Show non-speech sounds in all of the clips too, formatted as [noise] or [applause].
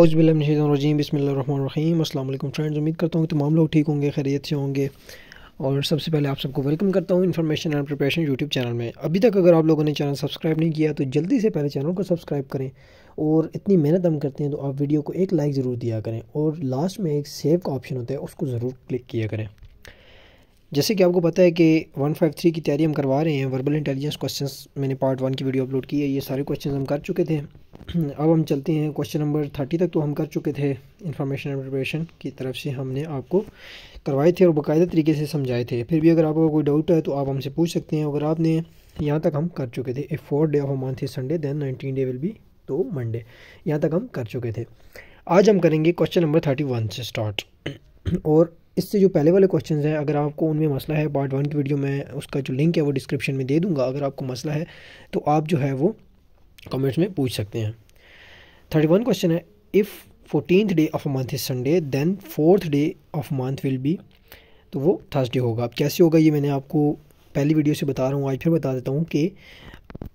उज़बिल्लिम बसमीम फ्रेंड्स उम्मीद करता हूँ तमाम लोग ठीक होंगे खैरियत से होंगे और सबसे पहले आप सबको वेलकम करता हूँ information and preparation YouTube channel में अभी तक अगर आप लोगों ने चैनल सब्सक्राइब नहीं किया तो जल्दी से पहले चैनल को सब्सक्राइब करें और इतनी मेहनत हम करते हैं तो आप वीडियो को एक लाइक ज़रूर दिया करें और लास्ट में एक सेव का ऑप्शन होता है उसको ज़रूर क्लिक किया करें जैसे कि आपको पता है कि 153 की तैयारी हम करवा रहे हैं वर्बल इंटेलिजेंस क्वेश्चंस मैंने पार्ट वन की वीडियो अपलोड की है ये सारे क्वेश्चंस हम कर चुके थे [clears throat] अब हम चलते हैं क्वेश्चन नंबर थर्टी तक तो हम कर चुके थे इन्फॉर्मेशन एंड प्रिपरेशन की तरफ से हमने आपको करवाए थे और बाकायदा तरीके से समझाए थे फिर भी अगर आपको कोई डाउट है तो आप हमसे पूछ सकते हैं अगर आपने यहाँ तक हम कर चुके थे a four day of month is Sunday then nineteen day will be तो मंडे यहाँ तक हम कर चुके थे आज हम करेंगे क्वेश्चन नंबर थर्टी वन से स्टार्ट [clears throat] और इससे जो पहले वाले क्वेश्चंस हैं अगर आपको उनमें मसला है पार्ट वन की वीडियो में उसका जो लिंक है वो डिस्क्रिप्शन में दे दूंगा अगर आपको मसला है तो आप जो है वो कमेंट्स में पूछ सकते हैं थर्टी वन क्वेश्चन है if fourteen day of month is Sunday then fourth day of month will be तो वो थर्सडे होगा अब कैसे होगा ये मैंने आपको पहली वीडियो से बता रहा हूँ आज फिर बता देता हूँ कि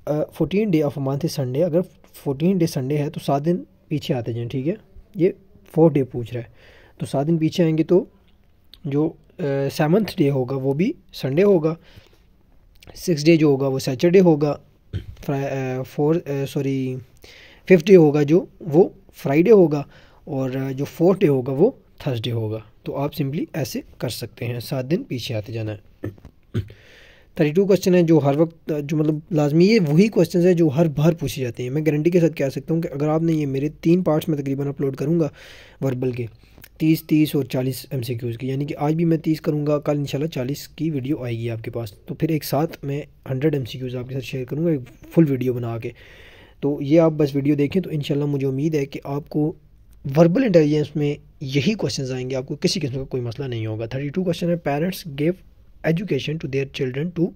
fourteen day of month is Sunday अगर फोर्टीन डे संडे है तो सात दिन पीछे आते जाएँ ठीक है ये फोर्थ डे पूछ रहा है तो सात दिन पीछे आएंगे तो जो सेवन्थ डे होगा वो भी संडे होगा सिक्स डे जो होगा वो सैटरडे होगा फोर सॉरी फिफ्थ डे होगा जो वो फ्राइडे होगा और जो फोर्थ डे होगा वो थर्सडे होगा तो आप सिंपली ऐसे कर सकते हैं सात दिन पीछे आते जाना है थर्टी टू क्वेश्चन है जो हर वक्त जो मतलब लाजमी ये वही क्वेश्चन है जो हर बार पूछे जाते हैं मैं गारंटी के साथ कह सकता हूँ कि अगर आपने ये मेरे तीन पार्ट्स में तकरीबन अपलोड करूँगा वर्बल के तीस तीस और चालीस एम सी क्यूज़ की यानी कि आज भी मैं तीस करूँगा कल शाला चालीस की वीडियो आएगी आपके पास तो फिर एक साथ मैं हंड्रेड एम सी क्यूज़ आपके साथ शेयर करूँगा एक फुल वीडियो बना के तो ये आप बस वीडियो देखें तो इन मुझे उम्मीद है कि आपको वर्बल इंटेलिजेंस में यही क्वेश्चन आएंगे आपको किसी किस्म का कोई मसला नहीं होगा थर्टी टू क्वेश्चन है parents give education to their children to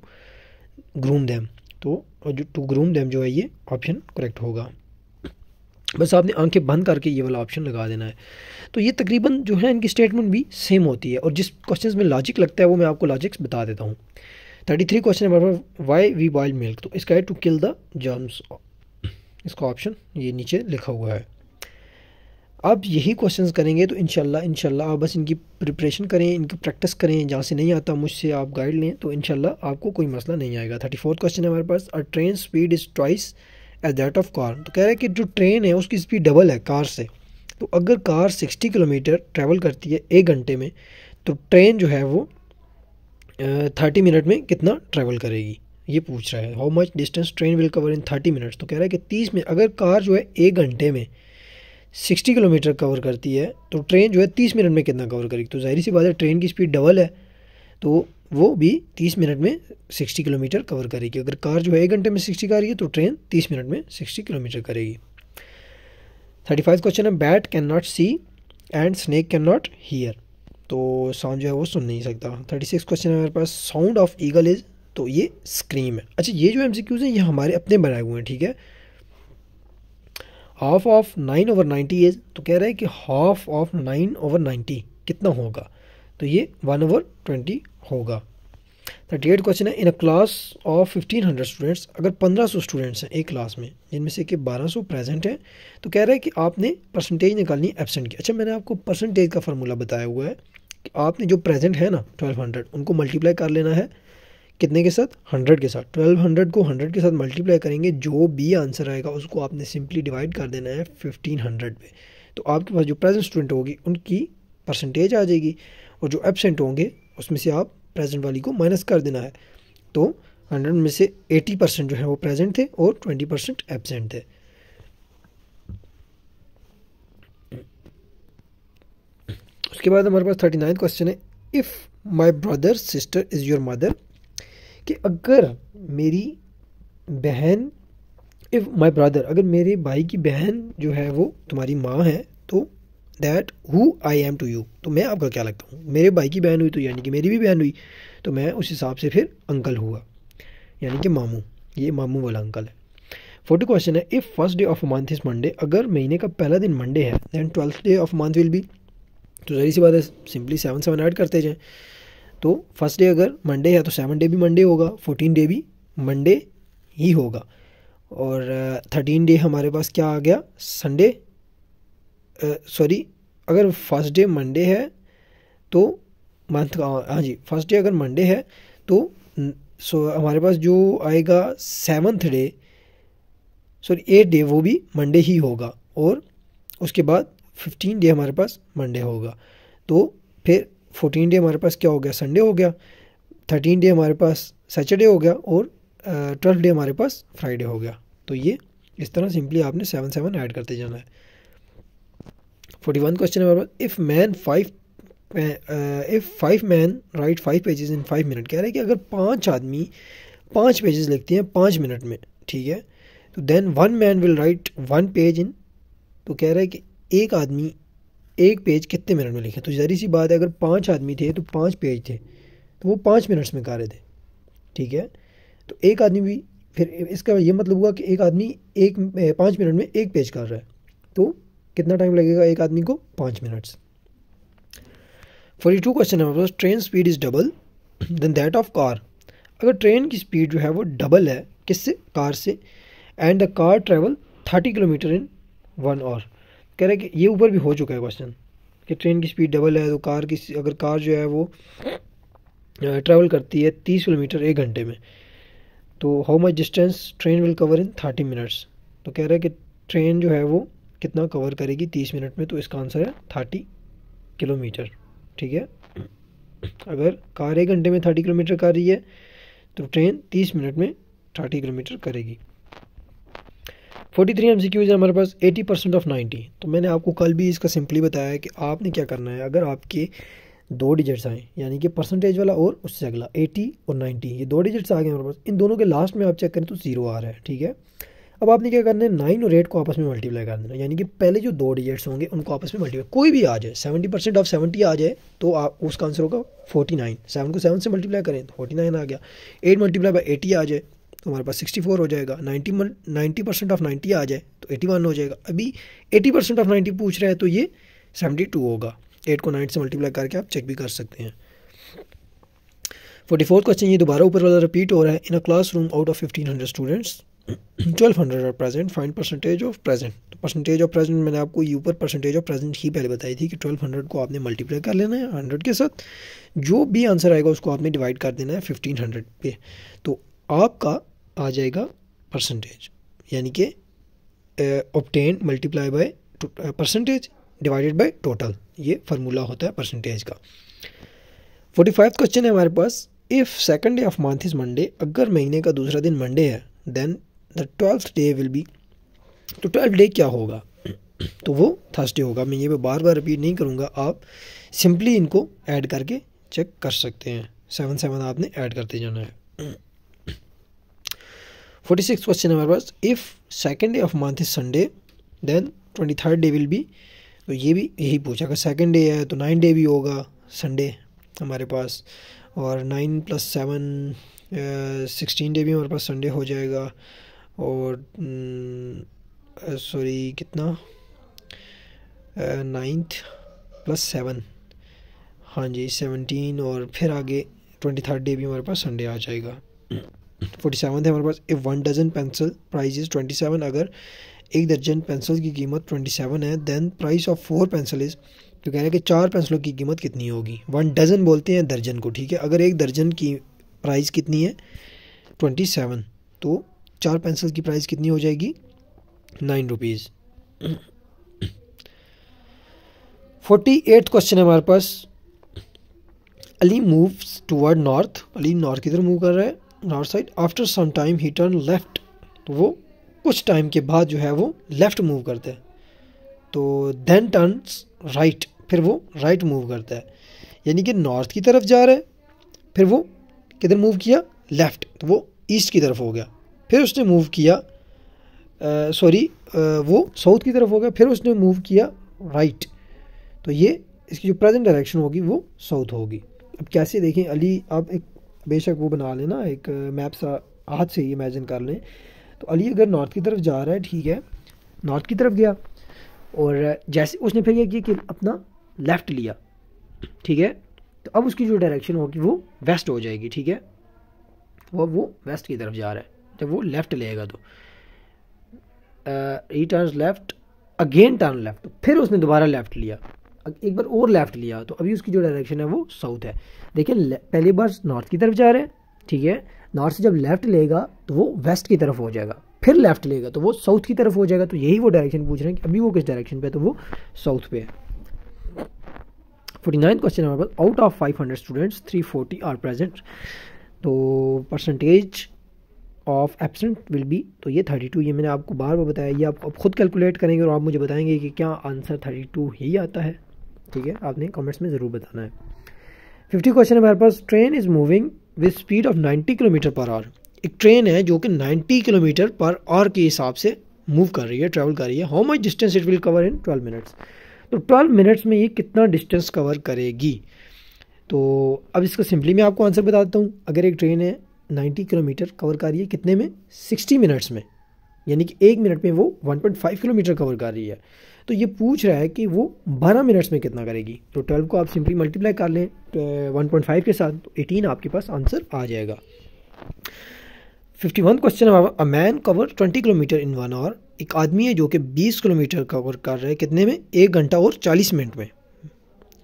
groom them तो टू ग्रूम दैम जो है ये ऑप्शन करेक्ट होगा बस आपने आंखें बंद करके ये वाला ऑप्शन लगा देना है तो ये तकरीबन जो है इनकी स्टेटमेंट भी सेम होती है और जिस क्वेश्चन में लॉजिक लगता है वो मैं आपको लॉजिक्स बता देता हूँ thirty three question number one why we boil milk तो इसका है टू किल द जर्म्स इसका ऑप्शन ये नीचे लिखा हुआ है अब यही क्वेश्चंस करेंगे तो इनशाला इनशाला आप बस इनकी प्रिपरेशन करें इनकी प्रैक्टिस करें जहाँ से नहीं आता मुझसे आप गाइड लें तो इनशाला आपको कोई मसला नहीं आएगा थर्टी फोर्थ क्वेश्चन है हमारे पास a train speed is twice as that of car तो कह रहा है कि जो ट्रेन है उसकी स्पीड डबल है कार से तो अगर कार 60 किलोमीटर ट्रैवल करती है एक घंटे में तो ट्रेन जो है वो थर्टी मिनट में कितना ट्रैवल करेगी ये पूछ रहा है how much distance train will cover in thirty minutes तो कह रहा है कि तीस मिनट अगर कार जो है एक घंटे में सिक्सटी किलोमीटर कवर करती है तो ट्रेन जो है तीस मिनट में कितना कवर करेगी तो जाहिर सी बात है ट्रेन की स्पीड डबल है तो वो भी तीस मिनट में सिक्सटी किलोमीटर कवर करेगी अगर कार जो है एक घंटे में सिक्सटी का रही है तो ट्रेन तीस मिनट में सिक्सटी किलोमीटर करेगी थर्टी फाइव क्वेश्चन है bat can not see and snake can not hear तो साउंड जो है वो सुन नहीं सकता थर्टी सिक्स क्वेश्चन है हमारे पास साउंड ऑफ ईगल इज तो ये स्क्रीम है अच्छा ये जो एम सी क्यूज़ हैं ये हमारे अपने बनाए हुए हैं ठीक है half of nine over ninety is तो कह रहे हैं कि half of nine over ninety कितना होगा तो ये वन ओवर ट्वेंटी होगा थर्टी एट क्वेश्चन है in a class of fifteen hundred students अगर पंद्रह सौ स्टूडेंट्स हैं एक क्लास में जिनमें से कि बारह सौ प्रेजेंट है तो कह रहे हैं कि आपने परसेंटेज निकालनी है एबसेंट की अच्छा मैंने आपको परसेंटेज का फार्मूला बताया हुआ है कि आपने जो प्रेजेंट है ना ट्वेल्व हंड्रेड उनको मल्टीप्लाई कर लेना है कितने के साथ हंड्रेड के साथ ट्वेल्व हंड्रेड को हंड्रेड के साथ मल्टीप्लाई करेंगे जो भी आंसर आएगा उसको आपने सिंपली डिवाइड कर देना है फिफ्टीन हंड्रेड पे तो आपके पास जो प्रेजेंट स्टूडेंट होगी उनकी परसेंटेज आ जाएगी और जो एबसेंट होंगे उसमें से आप प्रेजेंट वाली को माइनस कर देना है तो हंड्रेड में से 80 परसेंट जो है वो प्रेजेंट थे और ट्वेंटी परसेंट एबसेंट थे उसके बाद हमारे पास थर्टी नाइन क्वेश्चन है if my brother sister is your mother कि अगर मेरी बहन इफ़ माई ब्रदर अगर मेरे भाई की बहन जो है वो तुम्हारी माँ है तो that who I am to you तो मैं आपका क्या लगता हूँ मेरे भाई की बहन हुई तो यानी कि मेरी भी बहन हुई तो मैं उस हिसाब से फिर अंकल हुआ यानी कि मामू ये मामू वाला अंकल है फोर्थ क्वेश्चन है if first day of month is Monday अगर महीने का पहला दिन मंडे है then twelfth day of month will be तो जहरी सी बात है सिंपली सेवन सेवन ऐड करते जाएँ तो फर्स्ट डे अगर मंडे है तो सेवन डे भी मंडे होगा फोर्टीन डे भी मंडे ही होगा और थर्टीन uh, डे हमारे पास क्या आ गया संडे सॉरी अगर फर्स्ट डे मंडे है तो मंथ का हाँ जी फर्स्ट डे अगर मंडे है तो सो हमारे पास जो आएगा seventh day sorry eight day वो भी मंडे ही होगा और उसके बाद फिफ्टीन डे हमारे पास मंडे होगा तो फिर फोर्टीन डे हमारे पास क्या हो गया संडे हो गया थर्टीन डे हमारे पास सैटरडे हो गया और ट्वेल्थ डे हमारे पास फ्राइडे हो गया तो ये इस तरह सिंपली आपने सेवन सेवन ऐड करते जाना है forty one question number if man five if five man write five pages in five minute कह रहे हैं कि अगर पांच आदमी पांच पेजेस लिखते हैं पाँच मिनट में ठीक है तो then one man will write one page in तो कह रहा है कि एक आदमी एक पेज कितने मिनट में लिखे तो जहरी सी बात है अगर पाँच आदमी थे तो पाँच पेज थे तो वो पाँच मिनट्स में कर रहे थे ठीक है तो एक आदमी भी फिर इसका ये मतलब हुआ कि एक आदमी एक पाँच मिनट में एक पेज कर रहा है तो कितना टाइम लगेगा एक आदमी को पाँच minutes forty two question number train speed is double then that of car अगर ट्रेन की स्पीड जो है वो डबल है किससे कार से and the car travel thirty kilometre in one hour कह रहे कि ये ऊपर भी हो चुका है क्वेश्चन कि ट्रेन की स्पीड डबल है तो कार की अगर कार जो है वो ट्रैवल करती है तीस किलोमीटर एक घंटे में तो how much distance train will cover in thirty minutes तो कह रहे हैं कि ट्रेन जो है वो कितना कवर करेगी तीस मिनट में तो इसका आंसर है थर्टी किलोमीटर ठीक है अगर कार एक घंटे में थर्टी किलोमीटर कर रही है तो ट्रेन तीस मिनट में थर्टी किलोमीटर करेगी forty three M C Qs है हमारे पास एटी परसेंट ऑफ नाइन्टी तो मैंने आपको कल भी इसका सिंपली बताया है कि आपने क्या करना है अगर आपके दो डिजिट्स आएँ यानी कि परसेंटेज वाला और उससे अगला एटी और नाइन्टी ये दो डिजिट्स आ गए हमारे पास इन दोनों के लास्ट में आप चेक करें तो ज़ीरो आ रहा है ठीक है अब आपने क्या करना है नाइन और एट को आपस में मल्टीप्लाई कर देना यानी कि पहले जो दो डिजिट्स होंगे उनको आपस में मल्टीप्लाई कोई भी आ जाए सेवेंटी परसेंट ऑफ सेवेंटी आ जाए तो आप उसका आंसर होगा फोर्टी नाइन सेवन को सेवन से मल्टीप्लाई करें तो फोर्टी नाइन आ गया एट मल्टीप्लाई बाई एटी आ जाए तो हमारे पास सिक्सटी फोर हो जाएगा ninety ninety percent of ninety आ जाए तो एटी वन हो जाएगा अभी एटी परसेंट ऑफ नाइन्टी पूछ रहा है तो ये सेवेंटी टू होगा एट को नाइन से मल्टीप्लाई करके आप चेक भी कर सकते हैं फोर्टी फोर्थ क्वेश्चन ये दोबारा ऊपर वाला रिपीट हो रहा है in a classroom out of fifteen hundred students twelve hundred are present find percentage of present तो परसेंटेज ऑफ प्रेजेंट मैंने आपको यू पर परसेंटेज ऑफ प्रेजेंट ही पहले बताई थी कि ट्वेल्व हंड्रेड को आपने मल्टीप्लाई कर लेना है हंड्रेड के साथ जो भी आंसर आएगा उसको आपने डिवाइड कर देना है फिफ्टीन हंड्रेड पे तो आपका आ जाएगा परसेंटेज यानी कि obtain multiply by percentage divided by total ये फार्मूला होता है परसेंटेज का फोर्टी फाइव क्वेश्चन है हमारे पास if second day of month is Monday अगर महीने का दूसरा दिन मंडे है then the twelfth day will be तो ट्वेल्थ डे क्या होगा तो वो थर्सडे होगा मैं ये बार बार रिपीट नहीं करूँगा आप सिंपली इनको ऐड करके चेक कर सकते हैं सेवन सेवन आपने ऐड करते जाना है फोर्टी सिक्स क्वेश्चन हमारे पास if second day of month is Sunday then twenty third day will be तो ये भी यही पूछा अगर सेकेंड डे है तो नाइन डे भी होगा संडे हमारे पास और nine plus seven sixteen day भी हमारे पास संडे हो जाएगा और सॉरी हम्म, कितना नाइन्थ प्लस सेवन हाँ जी सेवनटीन और फिर आगे ट्वेंटी थर्ड डे भी हमारे पास संडे आ जाएगा फोर्टी सेवन है हमारे पास a one dozen pencil prize is twenty seven अगर एक दर्जन पेंसिल की कीमत ट्वेंटी सेवन है then price of four pencil is तो कह रहे हैं कि चार पेंसिलों की कीमत कितनी होगी वन डजन बोलते हैं दर्जन को ठीक है अगर एक दर्जन की प्राइस कितनी है ट्वेंटी सेवन तो चार पेंसिल्स की प्राइस कितनी हो जाएगी nine rupees forty eight question है हमारे पास Ali moves toward north Ali north किधर मूव कर रहा है north side after some time he turn left तो वो कुछ टाइम के बाद जो है वो लेफ़्ट मूव करता है तो देन टर्न राइट फिर वो राइट मूव करता है यानी कि नॉर्थ की तरफ जा रहा है फिर वो किधर मूव किया लेफ़्ट तो वो ईस्ट की तरफ हो गया फिर उसने मूव किया सॉरी वो साउथ की तरफ हो गया फिर उसने मूव किया राइट तो ये इसकी जो प्रेजेंट डायरेक्शन होगी वो साउथ होगी अब कैसे देखें अली आप एक बेशक वो बना लेना एक मैप सा हाथ से ही इमेजिन कर लें तो अली अगर नॉर्थ की तरफ जा रहा है ठीक है नॉर्थ की तरफ गया और जैसे उसने फिर यह किया कि अपना लेफ़्ट लिया ठीक है तो अब उसकी जो डायरेक्शन होगी वो वेस्ट हो जाएगी ठीक है वो तो अब वो वेस्ट की तरफ जा रहा है जब तो वो लेफ़्ट लेगा तो he turn left again turn left फिर उसने दोबारा लेफ़्ट लिया एक बार और लेफ़्ट लिया तो अभी उसकी जो डायरेक्शन है वो साउथ है देखिए पहली बार नॉर्थ की तरफ जा रहे हैं ठीक है नॉर्थ से जब लेफ़्ट लेगा तो वो वेस्ट की तरफ हो जाएगा फिर लेफ़्ट लेगा तो वो साउथ की तरफ हो जाएगा तो यही वो डायरेक्शन पूछ रहे हैं कि अभी वो किस डायरेक्शन पे है तो वो साउथ पे है forty nine question out of five hundred students three forty are present तो percentage of absent will be तो ये थर्टी टू ये मैंने आपको बार बार बताया ये आप, खुद कैलकुलेट करेंगे और आप मुझे बताएंगे कि क्या आंसर थर्टी टू ही आता है ठीक है आपने कमेंट्स में ज़रूर बताना है फिफ्टी क्वेश्चन हमारे पास train is moving with speed of ninety kilometre per hour एक ट्रेन है जो कि नाइन्टी किलोमीटर पर आवर के हिसाब से मूव कर रही है ट्रेवल कर रही है how much distance it will cover in twelve minutes तो ट्वेल्व मिनट्स में ये कितना डिस्टेंस कवर करेगी तो अब इसका सिंपली मैं आपको आंसर बता देता हूँ अगर एक ट्रेन है 90 किलोमीटर कवर कर रही है कितने में 60 मिनट्स में यानी कि एक मिनट में वो 1.5 किलोमीटर कवर कर रही है तो ये पूछ रहा है कि वो 12 मिनट्स में कितना करेगी तो 12 को आप सिंपली मल्टीप्लाई कर लें तो 1.5 के साथ तो 18 आपके पास आंसर आ जाएगा 51 question a man cover 20 kilometre in one hour एक आदमी है जो कि 20 किलोमीटर कवर कर रहा है कितने में एक घंटा और 40 मिनट में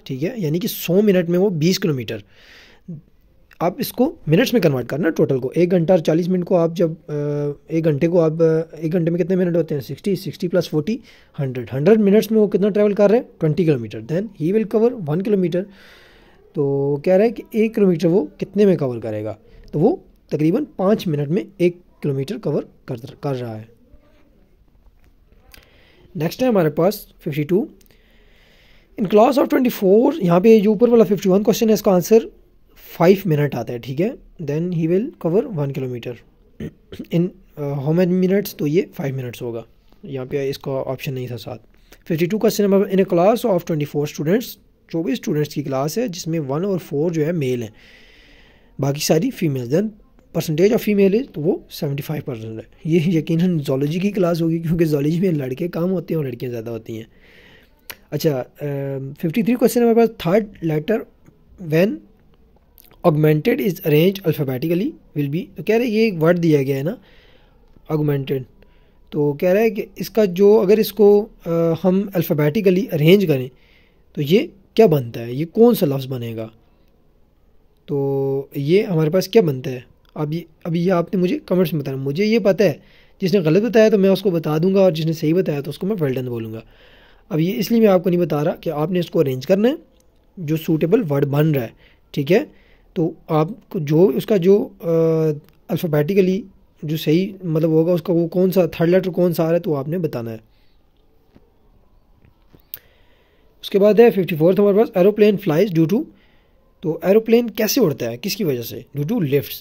ठीक है यानी कि 100 मिनट में वो 20 किलोमीटर आप इसको मिनट्स में कन्वर्ट करना टोटल को एक घंटा और चालीस मिनट को आप जब एक घंटे को आप एक घंटे में कितने मिनट होते हैं sixty sixty plus forty hundred hundred minutes में वो कितना ट्रैवल कर रहे हैं twenty kilometre then he will cover one kilometre तो कह रहा है कि एक किलोमीटर वो कितने में कवर करेगा तो वो तकरीबन पाँच मिनट में एक किलोमीटर कवर कर कर रहा है नेक्स्ट है हमारे पास fifty two in class of twenty four यहाँ पे जो ऊपर वाला फिफ्टी वन क्वेश्चन है इसका आंसर फाइव मिनट आता है ठीक है then he will cover one kilometre in how many minutes तो ये फाइव मिनट्स होगा यहाँ पे इसका ऑप्शन नहीं था साथ fifty two question number in a class of twenty four students चौबीस स्टूडेंट्स की क्लास है जिसमें वन और फोर जो है मेल हैं बाकी सारी female then percentage of female है तो वो सेवेंटी फाइव परसेंट है ये यकीन जोलॉजी की क्लास होगी क्योंकि जोलॉजी में लड़के कम होते हैं और लड़कियाँ ज़्यादा होती हैं अच्छा फिफ्टी थ्री क्वेश्चन नंबर पास third letter when augmented is arrange alphabetically will be तो कह रहे ये एक वर्ड दिया गया है ना ऑगमेंटेड तो कह रहा है कि इसका जो अगर इसको आ, हम अल्फ़ाबेटिकली अरेंज करें तो ये क्या बनता है ये कौन सा लफ्ज़ बनेगा तो ये हमारे पास क्या बनता है अब ये अभी ये आपने मुझे कमेंट्स में बताया मुझे ये पता है जिसने गलत बताया तो मैं उसको बता दूंगा और जिसने सही बताया तो उसको मैं वेल्डन बोलूँगा अब ये इसलिए मैं आपको नहीं बता रहा कि आपने इसको अरेंज करना है जो सूटेबल वर्ड बन रहा है ठीक है तो आप जो उसका जो अल्फ़ाबेटिकली जो सही मतलब होगा उसका वो कौन सा थर्ड लेटर कौन सा आ रहा है तो आपने बताना है उसके बाद है फिफ्टी फोर्थ हमारे पास एरोप्लेन फ्लाइज ड्यू टू तो एरोप्लेन कैसे उड़ता है किसकी वजह से ड्यू टू लिफ्ट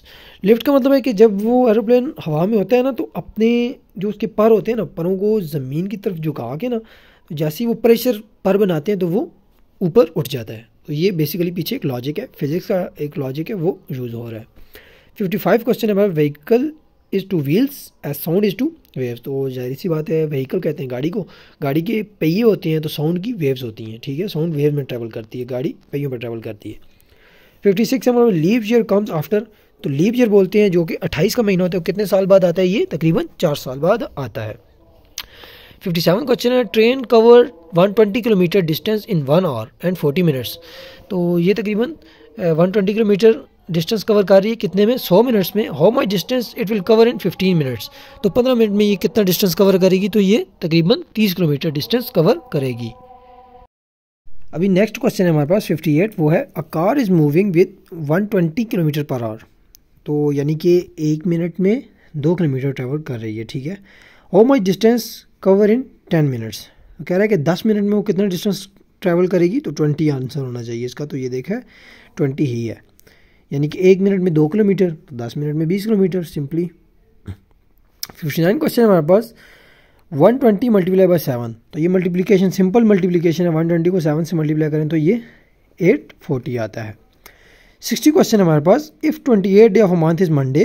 लिफ्ट का मतलब है कि जब वो एरोप्लेन हवा में होता है ना तो अपने जो उसके पर होते हैं ना परों को ज़मीन की तरफ झुका के ना जैसे ही वो प्रेशर पर बनाते हैं तो वो ऊपर उठ जाता है तो ये बेसिकली पीछे एक लॉजिक है फिजिक्स का एक लॉजिक है वो यूज़ हो रहा है फिफ्टी फाइव क्वेश्चन है हमारा vehicle is to wheels as sound is to waves तो जाहिर सी बात है व्हीकल कहते हैं गाड़ी को गाड़ी के पहिए होते हैं तो साउंड की वेव्स होती हैं ठीक है साउंड वेव में ट्रैवल करती है गाड़ी पहियों पर ट्रैवल करती है फिफ्टी सिक्स हमारा लीव ईयर कम्स आफ्टर तो लीव ईयर बोलते हैं जो कि अट्ठाईस का महीना होता है कितने साल बाद आता है ये तकरीबन चार साल बाद आता है फिफ्टी सेवन क्वेश्चन है train cover one twenty kilometre distance in one hour and forty minutes तो ये तकरीबन ट्वेंटी किलोमीटर डिस्टेंस कवर कर रही है कितने में सौ मिनट्स में how much distance it will cover in fifteen minutes तो पंद्रह मिनट में ये कितना डिस्टेंस कवर करेगी तो ये तकरीबन तीस किलोमीटर डिस्टेंस कवर करेगी अभी नेक्स्ट क्वेश्चन है हमारे पास 58 वो है a car is moving with 120 kilometre per hour तो यानी कि एक मिनट में दो किलोमीटर ट्रैवल कर रही है ठीक है how much distance cover in ten minutes कह रहा है कि दस मिनट में वो कितना डिस्टेंस ट्रैवल करेगी तो ट्वेंटी आंसर होना चाहिए इसका तो ये देखा है ट्वेंटी ही है यानी कि एक मिनट में दो किलोमीटर तो दस मिनट में बीस kilometre simply fifty nine question हमारे पास one twenty multiply by seven तो ये मल्टीप्लीकेशन सिंपल मल्टीप्लीकेशन है वन ट्वेंटी को सेवन से मल्टीप्लाई करें तो ये एट फोर्टी आता है सिक्सटी क्वेश्चन हमारे पास if twenty eight day of a month is Monday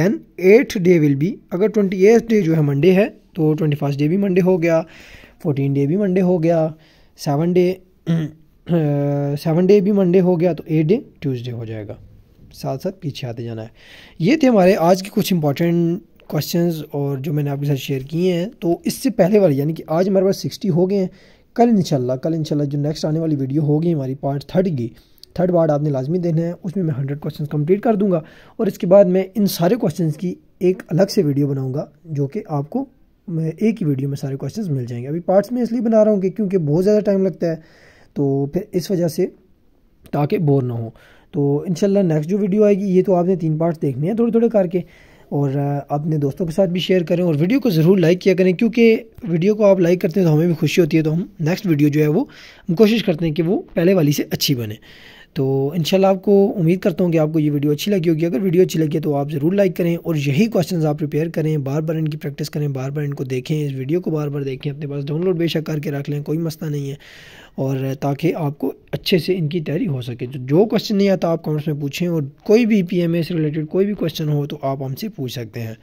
then eight day will be अगर ट्वेंटी एट डे जो है मंडे है तो ट्वेंटी फर्स्ट डे भी मंडे हो गया फोर्टीन डे भी मंडे हो गया सेवन डे सेवन डे भी मंडे हो गया तो एट डे ट्यूसडे हो जाएगा साथ साथ पीछे आते जाना है ये थे हमारे आज के कुछ इंपॉर्टेंट क्वेश्चंस और जो मैंने आपके साथ शेयर किए हैं तो इससे पहले वाले यानी कि आज हमारे पास सिक्सटी हो गए हैं कल इंशाल्लाह कल इंशाल्लाह जो नेक्स्ट आने वाली वीडियो होगी हमारी पार्ट थर्ड की थर्ड पार्ट आपने लाजमी देना है उसमें मैं हंड्रेड क्वेश्चन कम्प्लीट कर दूंगा और इसके बाद मैं इन सारे क्वेश्चन की एक अलग से वीडियो बनाऊँगा जो कि आपको एक ही वीडियो में सारे क्वेश्चंस मिल जाएंगे अभी पार्ट्स में इसलिए बना रहा हूँ कि क्योंकि बहुत ज़्यादा टाइम लगता है तो फिर इस वजह से ताकि बोर ना हो तो इनशाला नेक्स्ट जो वीडियो आएगी ये तो आपने तीन पार्ट्स देखने हैं थोड़े थोड़े करके और अपने दोस्तों के साथ भी शेयर करें और वीडियो को ज़रूर लाइक किया करें क्योंकि वीडियो को आप लाइक करते हैं तो हमें भी खुशी होती है तो हम नेक्स्ट वीडियो जो है वो हम कोशिश करते हैं कि वो पहले वाली से अच्छी बने तो इनशाला आपको उम्मीद करता हूँ कि आपको ये वीडियो अच्छी लगी होगी अगर वीडियो अच्छी लगी तो आप ज़रूर लाइक करें और यही क्वेश्चंस आप प्रिपेयर करें बार बार इनकी प्रैक्टिस करें बार बार इनको देखें इस वीडियो को बार बार देखें अपने पास डाउनलोड बेशक करके रख लें कोई मसला नहीं है और ताकि आपको अच्छे से इनकी तैयारी हो सके जो जो क्वेश्चन नहीं आता आप कमेंट्स में पूछें और कोई भी पी एम से रिलेटेड कोई भी क्वेश्चन हो तो आप हमसे पूछ सकते हैं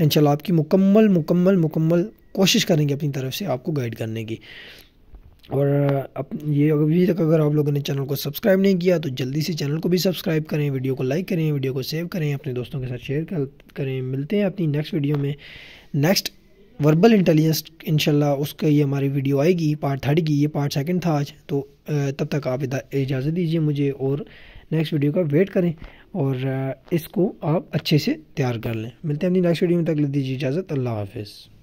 इनशाला आपकी मुकम्मल मुकम्मल मुकम्मल कोशिश करेंगे अपनी तरफ से आपको गाइड करने की और अब ये अभी तक अगर आप लोगों ने चैनल को सब्सक्राइब नहीं किया तो जल्दी से चैनल को भी सब्सक्राइब करें वीडियो को लाइक करें वीडियो को सेव करें अपने दोस्तों के साथ शेयर करें मिलते हैं अपनी नेक्स्ट वीडियो में नेक्स्ट वर्बल इंटेलिजेंस इनशाला उसका ये हमारी वीडियो आएगी पार्ट थर्ड की ये पार्ट सेकेंड था आज तो तब तक आप इजाज़त दीजिए मुझे और नेक्स्ट वीडियो का वेट करें और इसको आप अच्छे से तैयार कर लें मिलते हैं अपनी नेक्स्ट वीडियो में तक ले दीजिए इजाज़त अल्लाह हाफिज़